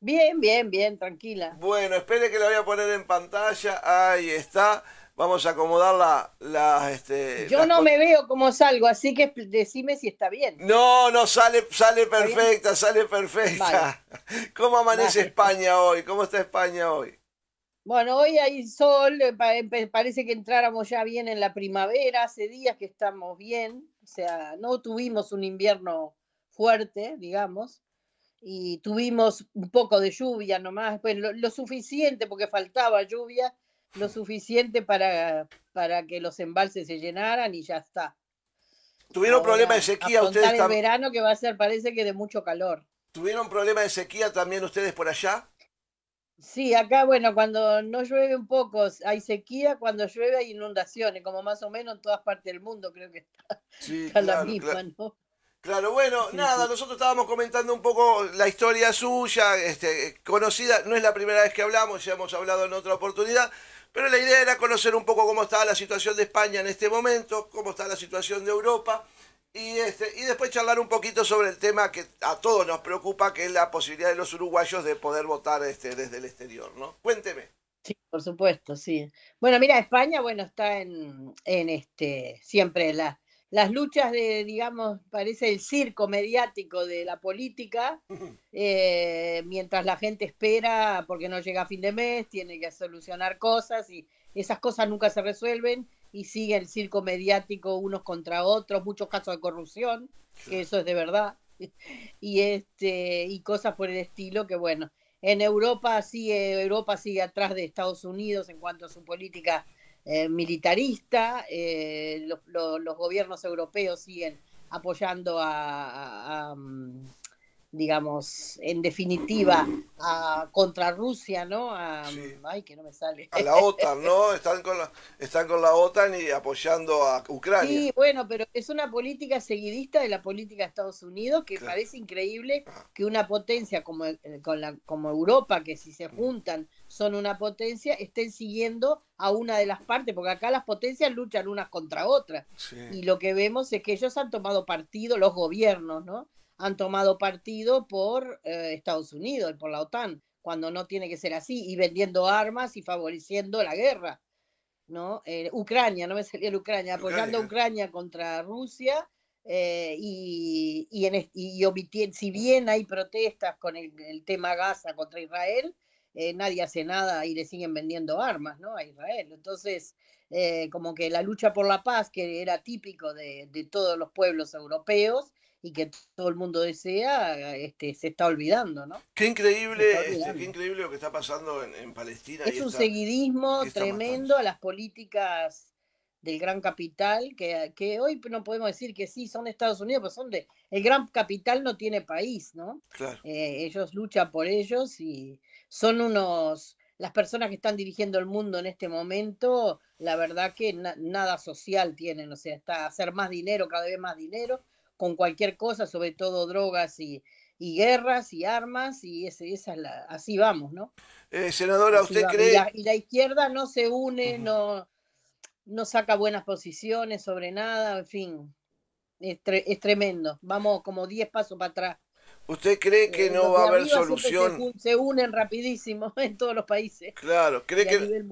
Bien, bien, bien, tranquila. Bueno, espere que la voy a poner en pantalla. Ahí está. Vamos a acomodar la, la este, Yo no me veo cómo salgo, así que decime si está bien. No, no, sale, sale perfecta, sale perfecta. ¿Cómo amanece España hoy? ¿Cómo está España hoy? Bueno, hoy hay sol, eh, em-, parece que entráramos ya bien en la primavera, hace días que estamos bien, o sea, no tuvimos un invierno fuerte, digamos, y tuvimos un poco de lluvia nomás, pues lo, suficiente, porque faltaba lluvia, lo suficiente para, para que los embalses se llenaran y ya está. Tuvieron problema de sequía ustedes el verano que va a ser, parece que de mucho calor. ¿Tuvieron problema de sequía también ustedes por allá? Sí, acá, bueno, cuando no llueve un poco hay sequía, cuando llueve hay inundaciones, como más o menos en todas partes del mundo creo que está, la misma, ¿no? Claro, bueno, nada, nosotros estábamos comentando un poco la historia suya, este, conocida, no es la primera vez que hablamos, ya hemos hablado en otra oportunidad, pero la idea era conocer un poco cómo estaba la situación de España en este momento, cómo está la situación de Europa, y, este, y después charlar un poquito sobre el tema que a todos nos preocupa, que es la posibilidad de los uruguayos de poder votar este, desde el exterior, ¿no? Cuénteme. Sí, por supuesto, sí. Bueno, mira, España, bueno, está en, en este, siempre la las luchas de, digamos, parece el circo mediático de la política, eh, mientras la gente espera porque no llega a fin de mes, tiene que solucionar cosas y esas cosas nunca se resuelven y sigue el circo mediático unos contra otros, muchos casos de corrupción, que eso es de verdad, y, este, y cosas por el estilo que bueno. En Europa sigue, Europa sigue atrás de Estados Unidos en cuanto a su política eh, militarista, eh, los gobiernos europeos siguen apoyando a, mm, digamos, en definitiva, contra Rusia, ¿no? A, Ay, que no me sale. A la OTAN, ¿no? Están con la, están con la OTAN y apoyando a Ucrania. Sí, bueno, pero es una política seguidista de la política de Estados Unidos que parece increíble ah. que una potencia eh, como, Europa, que si se mm. juntan son una potencia, estén siguiendo a una de las partes, porque acá las potencias luchan unas contra otras. Y lo que vemos es que ellos han tomado partido, los gobiernos, ¿no? han tomado partido por eh, Estados Unidos, por la OTAN, cuando no tiene que ser así, y vendiendo armas y favoreciendo la guerra. ¿no? Eh, Ucrania, no me salía la Ucrania, apoyando Ucrania. a Ucrania contra Rusia. Eh, y, y, si bien hay protestas con el, tema Gaza contra Israel, nadie hace nada y le siguen vendiendo armas ¿no? a Israel. Entonces, como que la lucha por la paz, que era típico de todos los pueblos europeos, y que todo el mundo desea, este, se está olvidando, ¿no? Qué increíble, este, increíble lo que está pasando en, Palestina. Es un seguidismo tremendo a las políticas del gran capital, que, hoy no podemos decir que sí, son de Estados Unidos, pero son de... El gran capital no tiene país, ¿no? Claro. Eh, ellos luchan por ellos y son unos... Las personas que están dirigiendo el mundo en este momento, la verdad que nada social tienen, o sea, está hacer más dinero, cada vez más dinero, con cualquier cosa, sobre todo drogas y, guerras y armas, y ese, esa es la, así vamos, ¿no? Eh, senadora, ¿usted cree? Y la, izquierda no se une, no, no saca buenas posiciones sobre nada, en fin, es, tremendo. Vamos como 10 pasos para atrás. ¿Usted cree que eh, no va a haber solución? Se, unen rapidísimo en todos los países. Claro, cree que...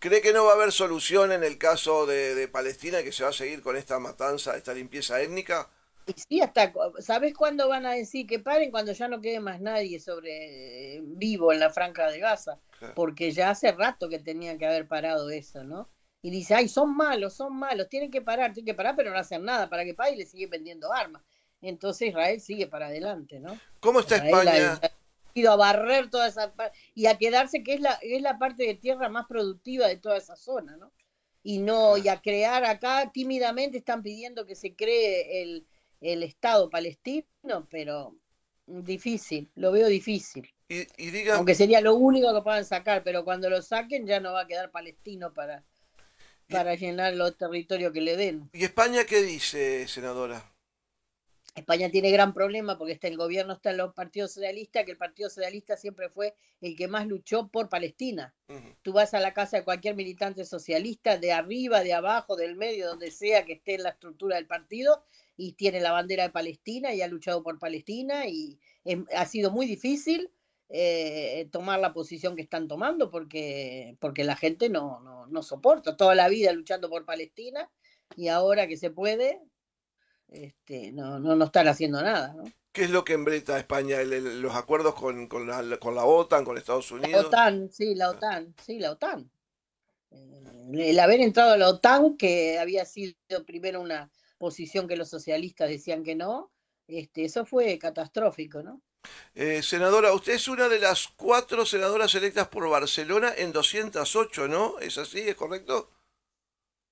¿Cree que no va a haber solución en el caso de, de, Palestina, que se va a seguir con esta matanza, esta limpieza étnica? Y sí, hasta, ¿sabes cuándo van a decir que paren? Cuando ya no quede más nadie sobre eh, vivo en la franja de Gaza, porque ya hace rato que tenían que haber parado eso, ¿no? Y dice, ay, son malos, son malos, tienen que parar, tienen que parar, pero no hacen nada para que pague y le sigue vendiendo armas. Entonces Israel sigue para adelante, ¿no? ¿Cómo está España? Ha ido a barrer toda esa y a quedarse, que es la, es la parte de tierra más productiva de toda esa zona, ¿no? Y no, y a crear acá tímidamente están pidiendo que se cree el, el Estado palestino, pero difícil, lo veo difícil. Y, Aunque sería lo único que puedan sacar, pero cuando lo saquen ya no va a quedar palestino para, para llenar los territorios que le den. ¿Y España qué dice, senadora? España tiene gran problema porque está el gobierno, está en los partidos socialistas, que el Partido Socialista siempre fue el que más luchó por Palestina. Tú vas a la casa de cualquier militante socialista, de arriba, de abajo, del medio, donde sea que esté en la estructura del partido, y tiene la bandera de Palestina y ha luchado por Palestina y ha sido muy difícil eh, tomar la posición que están tomando porque, porque la gente no, soporta. Toda la vida luchando por Palestina y ahora que se puede, este, no, no, están haciendo nada, ¿Qué es lo que embreta España? ¿Los acuerdos con, la, OTAN, con Estados Unidos? La OTAN, sí, la OTAN, sí, la OTAN. Eh, el haber entrado a la OTAN, que había sido primero una, posición que los socialistas decían que no, este, eso fue catastrófico, ¿no? Eh, senadora, usted es una de las cuatro senadoras electas por Barcelona en 208, ¿no? ¿Es así? ¿Es correcto?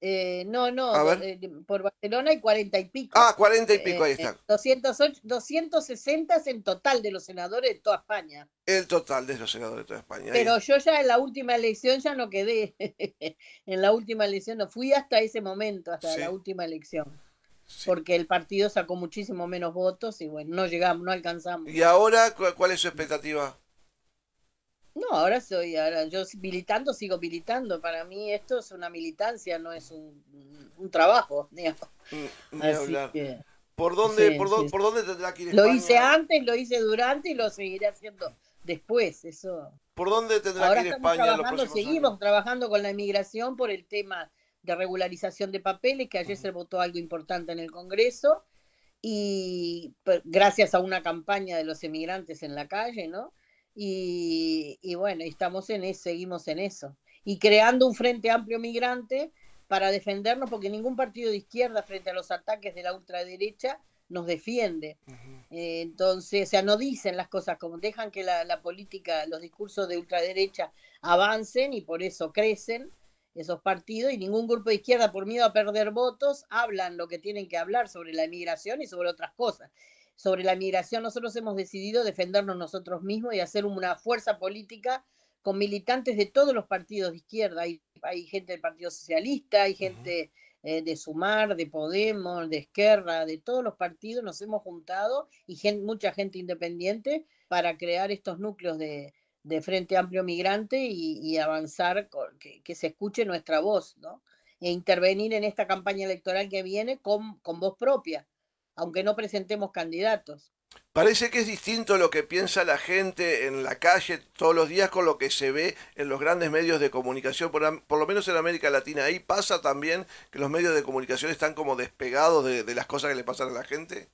Eh, no, no, eh, por Barcelona hay cuarenta y pico. Ah, cuarenta y pico, ahí está. 208, 260 en total de los senadores de toda España. El total de los senadores de toda España. Pero yo ya en la última elección ya no quedé. en la última elección no fui hasta ese momento, hasta la última elección. Porque el partido sacó muchísimo menos votos y bueno, no llegamos, no alcanzamos. ¿Y ahora cuál es su expectativa? No, ahora soy, ahora yo militando sigo militando. Para mí esto es una militancia, no es un, trabajo. ¿Por dónde, por, tendrá que ir España? Lo hice antes, lo hice durante y lo seguiré haciendo después. Eso. ¿Por dónde tendrá que ir España? Trabajando, seguimos trabajando con la inmigración por el tema de regularización de papeles, que ayer se votó algo importante en el Congreso, y pues, gracias a una campaña de los emigrantes en la calle, ¿no? Y, bueno, estamos en eso, seguimos en eso. Y creando un frente amplio migrante para defendernos, porque ningún partido de izquierda frente a los ataques de la ultraderecha nos defiende. Eh, entonces, o sea, no dicen las cosas como dejan que la política, los discursos de ultraderecha avancen y por eso crecen esos partidos y ningún grupo de izquierda por miedo a perder votos hablan lo que tienen que hablar sobre la inmigración y sobre otras cosas. Sobre la inmigración nosotros hemos decidido defendernos nosotros mismos y hacer una fuerza política con militantes de todos los partidos de izquierda. Hay, hay gente del Partido Socialista, hay gente eh, de Sumar, de Podemos, de Esquerra, de todos los partidos nos hemos juntado y mucha gente independiente para crear estos núcleos de, de Frente Amplio Migrante y, avanzar, que, se escuche nuestra voz, ¿no? E intervenir en esta campaña electoral que viene con, voz propia, aunque no presentemos candidatos. Parece que es distinto lo que piensa la gente en la calle todos los días con lo que se ve en los grandes medios de comunicación, por, lo menos en América Latina. Ahí pasa también que los medios de comunicación están como despegados de, de las cosas que le pasan a la gente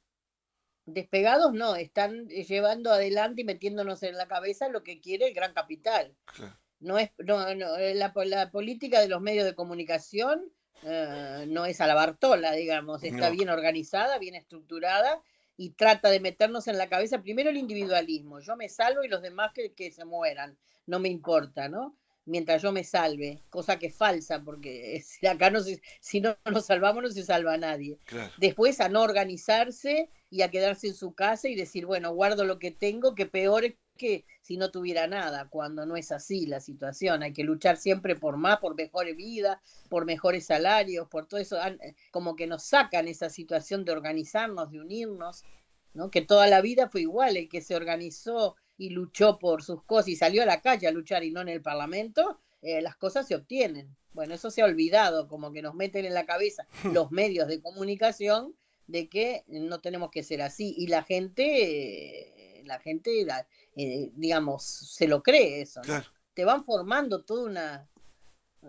despegados no, están llevando adelante y metiéndonos en la cabeza lo que quiere el gran capital. No es, eh, la, política de los medios de comunicación eh, no es a la Bartola, digamos, está bien organizada, bien estructurada y trata de meternos en la cabeza primero el individualismo, yo me salvo y los demás que, que se mueran, no me importa, ¿no? mientras yo me salve, cosa que es falsa, porque eh, acá no si no nos salvamos no se salva a nadie. Después a no organizarse y a quedarse en su casa y decir, bueno, guardo lo que tengo, que peor es que si no tuviera nada, cuando no es así la situación. Hay que luchar siempre por más, por mejores vidas, por mejores salarios, por todo eso. Eh, como que nos sacan esa situación de organizarnos, de unirnos, que toda la vida fue igual, el que se organizó y luchó por sus cosas y salió a la calle a luchar y no en el Parlamento, eh, las cosas se obtienen. Bueno, eso se ha olvidado, como que nos meten en la cabeza los medios de comunicación de que no tenemos que ser así y la gente, eh, la gente, eh, digamos, se lo cree eso. Te van formando toda una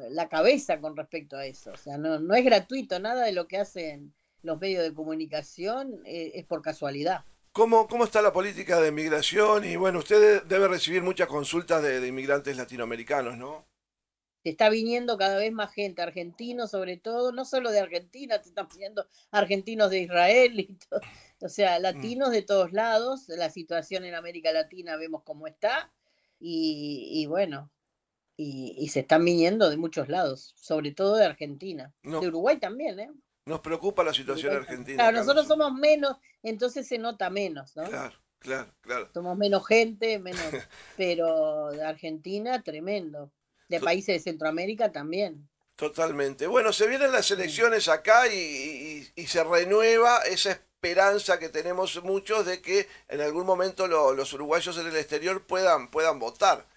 la cabeza con respecto a eso. O sea, no, no es gratuito, nada de lo que hacen los medios de comunicación es por casualidad. ¿Cómo, está la política de inmigración? Y bueno, usted debe recibir muchas consultas de, inmigrantes latinoamericanos, ¿no? se está viniendo cada vez más gente, argentinos sobre todo, no solo de Argentina, te están viniendo argentinos de Israel, y o sea, mm. latinos de todos lados, la situación en América Latina vemos cómo está, y, bueno, y, se están viniendo de muchos lados, sobre todo de Argentina, de Uruguay también, ¿eh? Nos preocupa la situación argentina. Claro, nosotros somos menos, entonces se nota menos, ¿no? Claro, claro, claro. Somos menos gente, menos. pero de Argentina, tremendo. De países de Centroamérica también. Totalmente. Bueno, se vienen las elecciones acá y, se renueva esa esperanza que tenemos muchos de que en algún momento los uruguayos en el exterior puedan, puedan votar.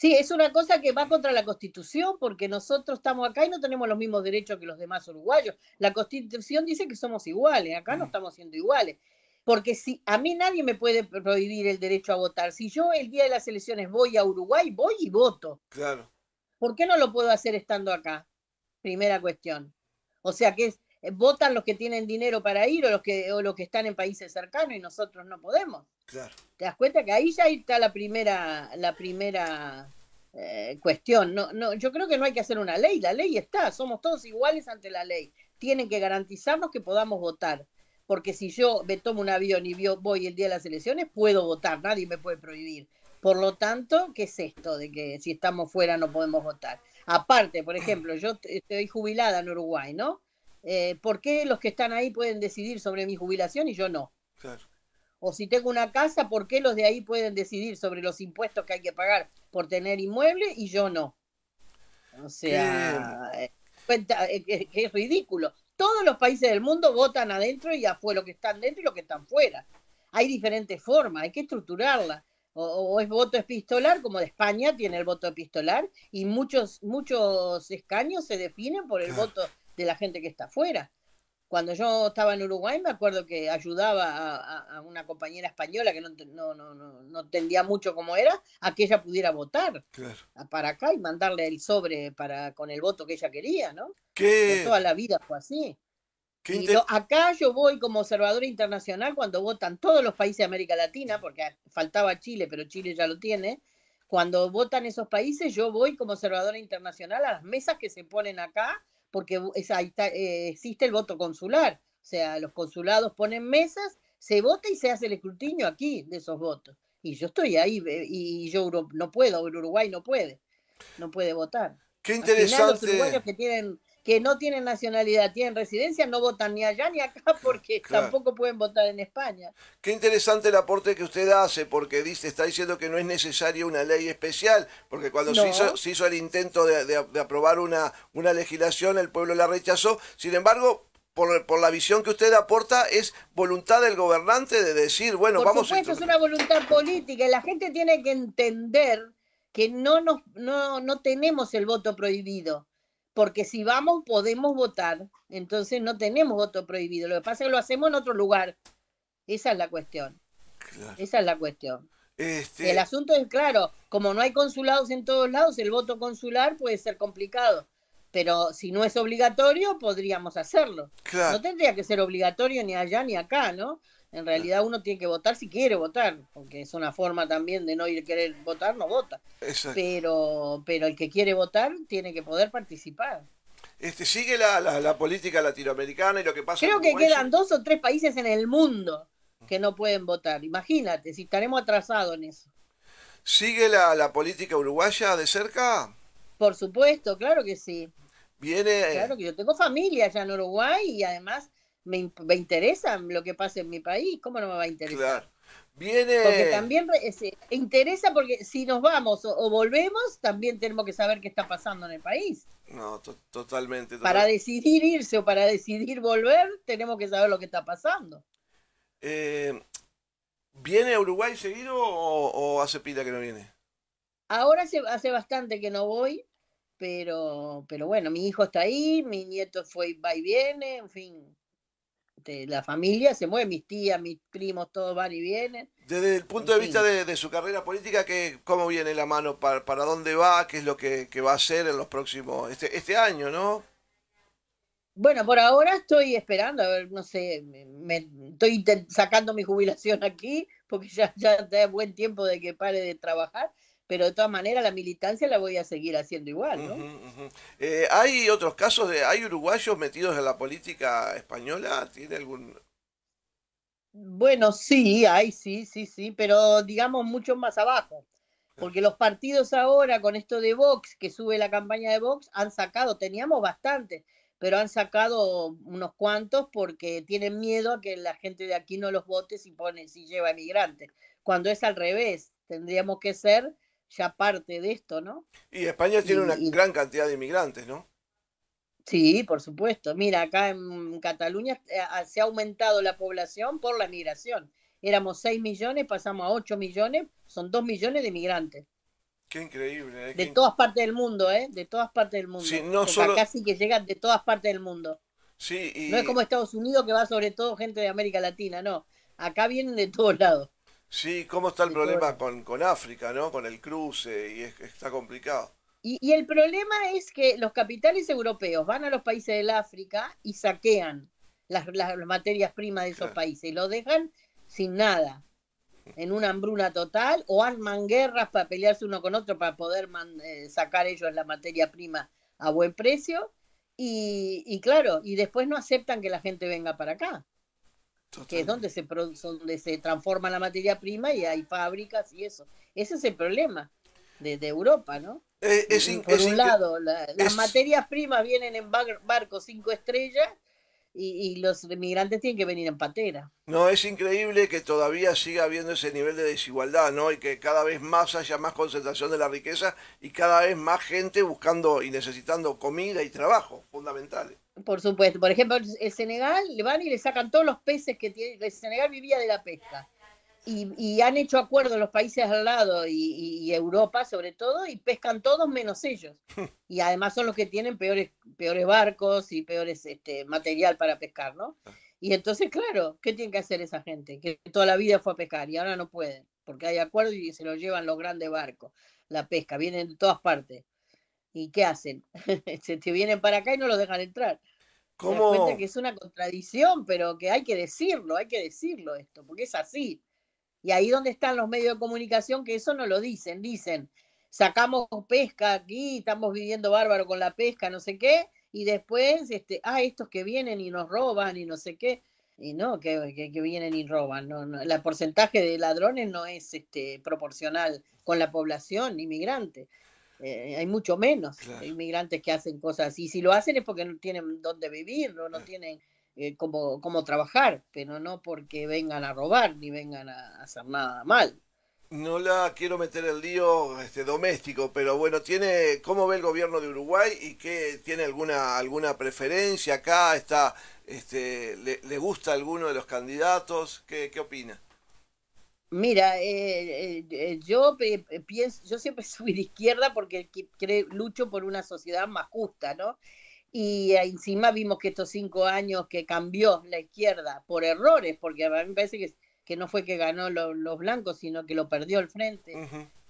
Sí, es una cosa que va contra la Constitución, porque nosotros estamos acá y no tenemos los mismos derechos que los demás uruguayos. La Constitución dice que somos iguales, acá no mm. estamos siendo iguales. Porque si a mí nadie me puede prohibir el derecho a votar. Si yo el día de las elecciones voy a Uruguay, voy y voto. Claro. ¿Por qué no lo puedo hacer estando acá? Primera cuestión. O sea que eh, votan los que tienen dinero para ir o los que, o los que están en países cercanos y nosotros no podemos. ¿Te das cuenta que ahí ya está la primera, la primera eh, cuestión? No, no, yo creo que no hay que hacer una ley, la ley está, somos todos iguales ante la ley. Tienen que garantizarnos que podamos votar. Porque si yo me tomo un avión y voy el día de las elecciones, puedo votar, nadie me puede prohibir. Por lo tanto, ¿qué es esto de que si estamos fuera no podemos votar? Aparte, por ejemplo, yo estoy jubilada en Uruguay, ¿no? Eh, ¿Por qué los que están ahí pueden decidir sobre mi jubilación y yo no? Claro o si tengo una casa, ¿por qué los de ahí pueden decidir sobre los impuestos que hay que pagar por tener inmueble y yo no? O sea, eh. Eh, eh, es ridículo. Todos los países del mundo votan adentro y afuera, lo que están dentro y lo que están fuera. Hay diferentes formas, hay que estructurarla. O, es voto epistolar, como de España tiene el voto epistolar, y muchos, muchos escaños se definen por el voto de la gente que está afuera. Cuando yo estaba en Uruguay me acuerdo que ayudaba a, una compañera española que no, no, entendía mucho cómo era, a que ella pudiera votar para acá y mandarle el sobre para con el voto que ella quería, ¿no? Que toda la vida fue así. acá yo voy como observador internacional cuando votan todos los países de América Latina, porque faltaba Chile, pero Chile ya lo tiene. Cuando votan esos países, yo voy como observadora internacional a las mesas que se ponen acá porque eh, existe el voto consular. O sea, los consulados ponen mesas, se vota y se hace el escrutinio aquí de esos votos. Y yo estoy ahí y yo no puedo, Uruguay no puede, no puede votar. Qué interesante. que tienen que no tienen nacionalidad, tienen residencia, no votan ni allá ni acá porque tampoco pueden votar en España. Qué interesante el aporte que usted hace porque dice, está diciendo que no es necesaria una ley especial, porque cuando se, hizo, el intento de, aprobar una, legislación, el pueblo la rechazó. Sin embargo, por, la visión que usted aporta, es voluntad del gobernante de decir, bueno, por vamos supuesto, a... es una voluntad política y la gente tiene que entender que no, nos, no, no tenemos el voto prohibido porque si vamos podemos votar, entonces no tenemos voto prohibido. Lo que pasa es que lo hacemos en otro lugar. Esa es la cuestión. Esa es la cuestión. Este el asunto es claro, como no hay consulados en todos lados, el voto consular puede ser complicado. Pero si no es obligatorio, podríamos hacerlo. No tendría que ser obligatorio ni allá ni acá, ¿no? En realidad uno tiene que votar si quiere votar, porque es una forma también de no ir a querer votar, no vota. Pero, pero el que quiere votar tiene que poder participar. Este, sigue la, la, política latinoamericana y lo que pasa. Creo que quedan dos o tres países en el mundo que no pueden votar. Imagínate, si estaremos atrasados en eso. ¿Sigue la, la política uruguaya de cerca? Por supuesto, claro que sí. Viene. Eh, claro que yo tengo familia allá en Uruguay y además me, interesa lo que pasa en mi país, ¿cómo no me va a interesar? Claro. Viene... Porque también eh, se interesa porque si nos vamos o, volvemos, también tenemos que saber qué está pasando en el país. No, totalmente, Para decidir irse o para decidir volver, tenemos que saber lo que está pasando. Eh, ¿Viene a Uruguay seguido o, hace pita que no viene? Ahora hace, hace bastante que no voy, pero, pero bueno, mi hijo está ahí, mi nieto fue, va y viene, en fin, la familia se mueve, mis tías, mis primos, todos van y vienen. Desde el punto de vista de, su carrera política, que, ¿cómo viene la mano? ¿Para, para dónde va? ¿Qué es lo que, va a hacer en los próximos, este, este año, no? Bueno, por ahora estoy esperando, a ver, no sé, estoy sacando mi jubilación aquí, porque ya, ya da buen tiempo de que pare de trabajar pero de todas maneras la militancia la voy a seguir haciendo igual, ¿no? Eh, ¿Hay otros casos de, hay uruguayos metidos en la política española? ¿Tiene algún...? Bueno, sí, hay, sí, sí, sí, pero digamos mucho más abajo, porque los partidos ahora con esto de Vox, que sube la campaña de Vox, han sacado, teníamos bastantes, pero han sacado unos cuantos porque tienen miedo a que la gente de aquí no los vote si, pone, si lleva migrantes, cuando es al revés, tendríamos que ser ya parte de esto, ¿no? Y España tiene una gran cantidad de inmigrantes, ¿no? Sí, por supuesto. Mira, acá en Cataluña eh, se ha aumentado la población por la migración. Éramos 6 millones, pasamos a 8 millones, son 2 millones de inmigrantes. Qué increíble. Eh, de todas partes del mundo, ¿eh? De todas partes del mundo. Sí, no solo... Acá que llegan de todas partes del mundo. Sí, No es como Estados Unidos que va sobre todo gente de América Latina, no. Acá vienen de todos lados. Sí, cómo está el problema con, África, ¿no? Con el cruce y es, está complicado. Y, el problema es que los capitales europeos van a los países del África y saquean las, materias primas de esos países y lo dejan sin nada, en una hambruna total, o arman guerras para pelearse uno con otro para poder eh, sacar ellos la materia prima a buen precio. Y, y claro, y después no aceptan que la gente venga para acá que es donde se, produce, se transforma la materia prima y hay fábricas y eso. Ese es el problema de, Europa, ¿no? Eh, es Por un lado, las materias primas vienen en barcos cinco estrellas y, y, los inmigrantes tienen que venir en patera. No, es increíble que todavía siga habiendo ese nivel de desigualdad, ¿no? Y que cada vez más haya más concentración de la riqueza y cada vez más gente buscando y necesitando comida y trabajo fundamentales. Por supuesto. Por ejemplo, el Senegal le van y le sacan todos los peces que tiene. El Senegal vivía de la pesca. Y, han hecho acuerdos los países al lado y, Europa sobre todo y pescan todos menos ellos. Y además son los que tienen peores, peores barcos y peores este, material para pescar, ¿no? Ah. Y entonces, claro, ¿qué tiene que hacer esa gente? Que toda la vida fue a pescar y ahora no pueden, porque hay acuerdos y se lo llevan los grandes barcos, la pesca, vienen de todas partes. ¿Y qué hacen? se vienen para acá y no los dejan entrar que es una contradicción, pero que hay que decirlo, hay que decirlo esto, porque es así. Y ahí donde están los medios de comunicación que eso no lo dicen, dicen, sacamos pesca aquí, estamos viviendo bárbaro con la pesca, no sé qué, y después, este, ah, estos que vienen y nos roban y no sé qué, y no, que, que, que vienen y roban, no, no, el porcentaje de ladrones no es este, proporcional con la población inmigrante. Eh, hay mucho menos inmigrantes que hacen cosas así. Si lo hacen es porque no tienen dónde vivir, no, no tienen eh, cómo, trabajar, pero no porque vengan a robar ni vengan a hacer nada mal. No la quiero meter el lío este, doméstico, pero bueno, tiene ¿cómo ve el gobierno de Uruguay y qué tiene alguna alguna preferencia acá? está este, le, gusta alguno de los candidatos? ¿Qué, qué opina? Mira, eh, eh, yo eh, pienso, yo siempre soy de izquierda porque lucho por una sociedad más justa, ¿no? Y encima vimos que estos cinco años que cambió la izquierda por errores, porque a mí me parece que, no fue que ganó los blancos, sino que lo perdió el frente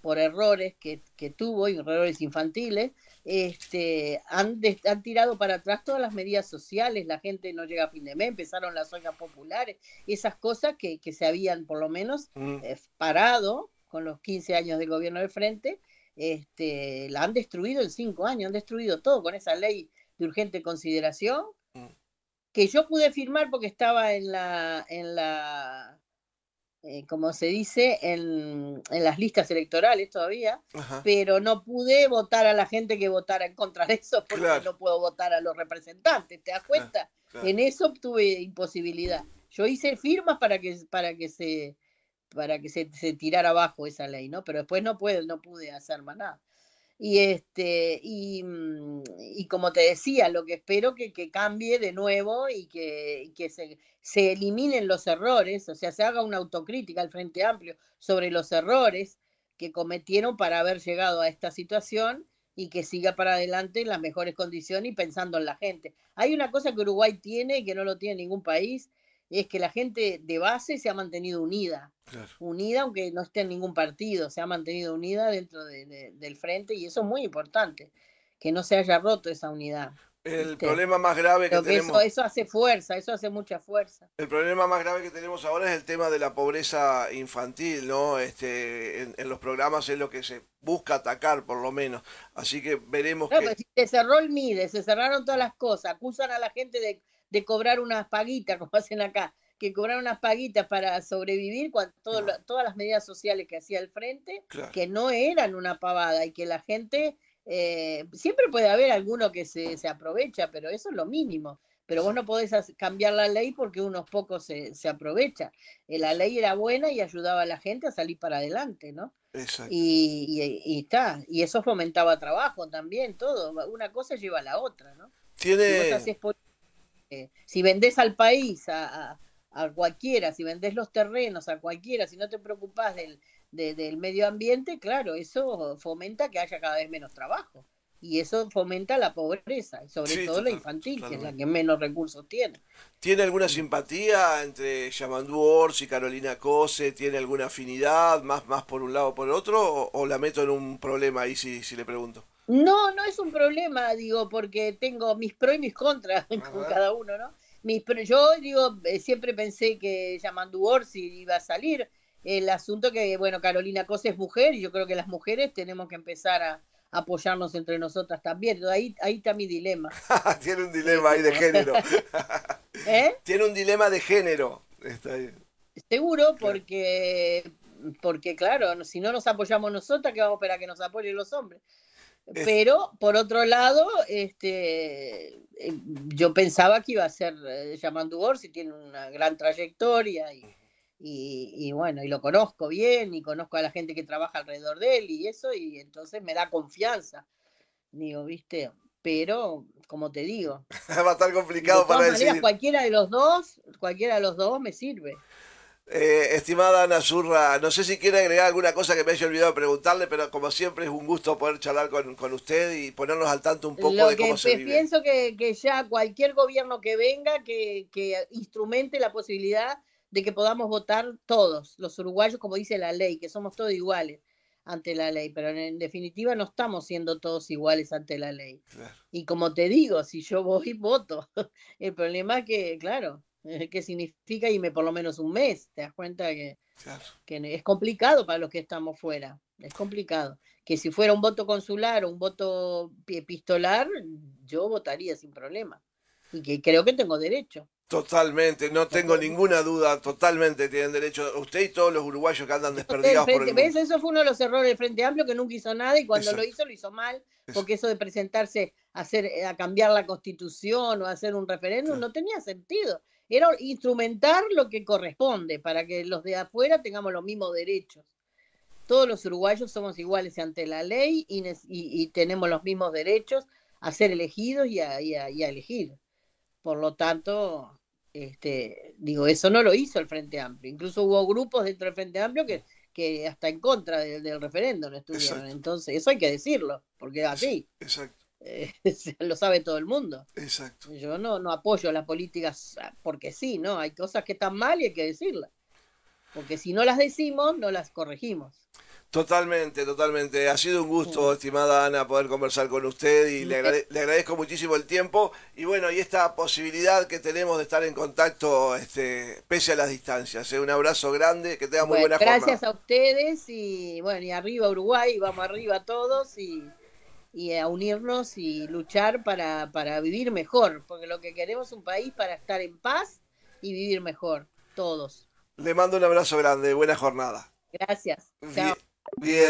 por errores que, tuvo, y errores infantiles, este, han, tirado para atrás todas las medidas sociales, la gente no llega a fin de mes, empezaron las ollas populares, esas cosas que, se habían por lo menos eh, parado con los 15 años del gobierno del frente, este, la han destruido en cinco años, han destruido todo con esa ley de urgente consideración, que yo pude firmar porque estaba en la, en la eh, como se dice, en, las listas electorales todavía, pero no pude votar a la gente que votara en contra de eso porque no puedo votar a los representantes, ¿te das ah, cuenta? En eso obtuve imposibilidad. Yo hice firmas para que, para que se para que se, tirara abajo esa ley, ¿no? Pero después no no pude hacer más nada. Y, este, mm, y, como te decía, lo que espero que, que cambie de nuevo y que, se, se, eliminen los errores, o sea, se haga una autocrítica al Frente Amplio sobre los errores que cometieron para haber llegado a esta situación y que siga para adelante en las mejores condiciones y pensando en la gente. Hay una cosa que Uruguay tiene y que no lo tiene ningún país, es que la gente de base se ha mantenido unida. Unida, aunque no esté en ningún partido, se ha mantenido unida dentro del frente y eso es muy importante, que no se haya roto esa unidad. El problema más grave que, tenemos. Eso, hace fuerza, eso hace mucha fuerza. El problema más grave que tenemos ahora es el tema de la pobreza infantil, ¿no? Este, en, los programas es lo que se busca atacar, por lo menos. Así que veremos. Claro, que... si se cerró el MIDE, se cerraron todas las cosas, acusan a la gente de de cobrar unas paguitas, como hacen acá, que cobrar unas paguitas para sobrevivir con todas las medidas sociales que hacía el frente, que no eran una pavada y que la gente, eh, siempre puede haber alguno que se, aprovecha, pero eso es lo mínimo. Pero vos no podés cambiar la ley porque unos pocos se, se aprovechan. Eh, la ley era buena y ayudaba a la gente a salir para adelante, ¿no? Exacto. Y, está, y eso fomentaba trabajo también, todo. Una cosa lleva a la otra, ¿no? Tiene... Eh, si vendés al país, a, cualquiera, si vendés los terrenos a cualquiera, si no te preocupás del, medio ambiente, claro, eso fomenta que haya cada vez menos trabajo. Y eso fomenta la pobreza, y sobre todo la infantil, que es la que menos recursos tiene. ¿Tiene alguna simpatía entre Yamandu Ors y Carolina Cose? ¿Tiene alguna afinidad más, más por un lado o por el otro? ¿O, la meto en un problema ahí si le pregunto? No, no es un problema, digo, porque tengo mis pros y mis contras con cada uno, ¿no? Mis pro, yo digo, eh, siempre pensé que Yamandu Orsi iba a salir. El asunto que, bueno, Carolina Cosa es mujer y yo creo que las mujeres tenemos que empezar a, apoyarnos entre nosotras también. Ahí, ahí está mi dilema. Tiene un dilema ahí de género. ¿Eh? Tiene un dilema de género. Está Seguro, porque, porque claro, si no nos apoyamos nosotras, ¿qué vamos a esperar que nos apoyen los hombres? Pero, por otro lado, este, eh, yo pensaba que iba a ser word eh, si tiene una gran trayectoria y, bueno, y lo conozco bien y conozco a la gente que trabaja alrededor de él y eso, y entonces me da confianza. Digo, viste, pero como te digo. Va a estar complicado para maneras, Cualquiera de los dos, cualquiera de los dos me sirve. Eh, estimada Ana Zurra, no sé si quiere agregar alguna cosa que me haya olvidado preguntarle, pero como siempre es un gusto poder charlar con, con usted y ponernos al tanto un poco de cómo se vive. Pienso que, que, ya cualquier gobierno que venga, que, que, instrumente la posibilidad de que podamos votar todos, los uruguayos, como dice la ley, que somos todos iguales ante la ley, pero en, definitiva no estamos siendo todos iguales ante la ley. Y como te digo, si yo voy, voto. El problema es que, claro, qué significa y me por lo menos un mes. Te das cuenta que, que, es complicado para los que estamos fuera. Es complicado. Que si fuera un voto consular o un voto epistolar, yo votaría sin problema. Y que creo que tengo derecho. Totalmente, no tengo ninguna duda, totalmente tienen derecho. Usted y todos los uruguayos que andan desperdigados por el Eso fue uno de los errores del Frente Amplio que nunca hizo nada y cuando lo hizo lo hizo mal, porque eso de presentarse a, hacer, eh, a cambiar la constitución o hacer un referéndum no tenía sentido era instrumentar lo que corresponde para que los de afuera tengamos los mismos derechos. Todos los uruguayos somos iguales ante la ley y, tenemos los mismos derechos a ser elegidos y a, elegir. Por lo tanto, este, digo, eso no lo hizo el Frente Amplio. Incluso hubo grupos dentro del Frente Amplio que, hasta en contra del, referéndum estuvieron. Entonces, eso hay que decirlo, porque es así. Exacto. lo sabe todo el mundo. Exacto. Yo no, no apoyo las políticas porque sí, ¿no? Hay cosas que están mal y hay que decirlas. Porque si no las decimos, no las corregimos. Totalmente, totalmente. Ha sido un gusto, mm. estimada Ana, poder conversar con usted y mm, eh. le, agradezco muchísimo el tiempo y bueno, y esta posibilidad que tenemos de estar en contacto este, pese a las distancias. ¿eh? Un abrazo grande, que tenga muy buenas. buena gracias Gracias a ustedes y bueno, y arriba Uruguay, vamos arriba todos y y a unirnos y luchar para, vivir mejor, porque lo que queremos es un país para estar en paz y vivir mejor, todos. Le mando un abrazo grande, buena jornada. Gracias. Chao. bien.